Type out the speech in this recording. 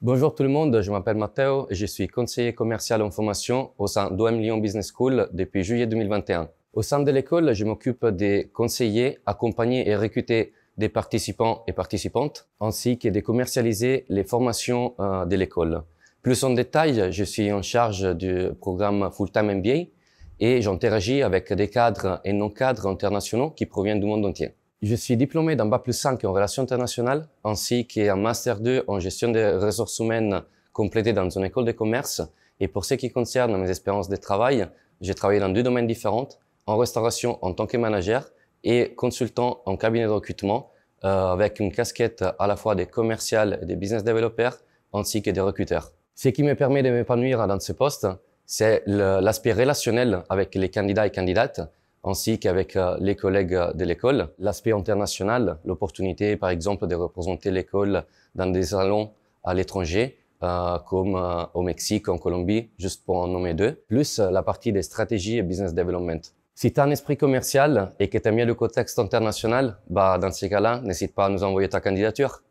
Bonjour tout le monde, je m'appelle Matteo et je suis conseiller commercial en formation au sein d'OM Lyon Business School depuis juillet 2021. Au sein de l'école, je m'occupe des conseiller, accompagner et recruter des participants et participantes, ainsi que de commercialiser les formations euh, de l'école. Plus en détail, je suis en charge du programme Full-Time MBA et j'interagis avec des cadres et non-cadres internationaux qui proviennent du monde entier. Je suis diplômé d'un Bac plus 5 en relations internationales, ainsi qu'un Master 2 en gestion des ressources humaines complété dans une école de commerce. Et pour ce qui concerne mes expériences de travail, j'ai travaillé dans deux domaines différents, en restauration en tant que manager et consultant en cabinet de recrutement, euh, avec une casquette à la fois des commerciales et des business developers ainsi que des recruteurs. Ce qui me permet de m'épanouir dans ce poste, c'est l'aspect relationnel avec les candidats et candidates, ainsi qu'avec euh, les collègues euh, de l'école. L'aspect international, l'opportunité par exemple de représenter l'école dans des salons à l'étranger, euh, comme au Mexique, en Colombie, juste pour en nommer deux, plus la partie des stratégies et business development. Si tu as un esprit commercial et que tu aimes le contexte international, bah, dans ces cas-là, n'hésite pas à nous envoyer ta candidature.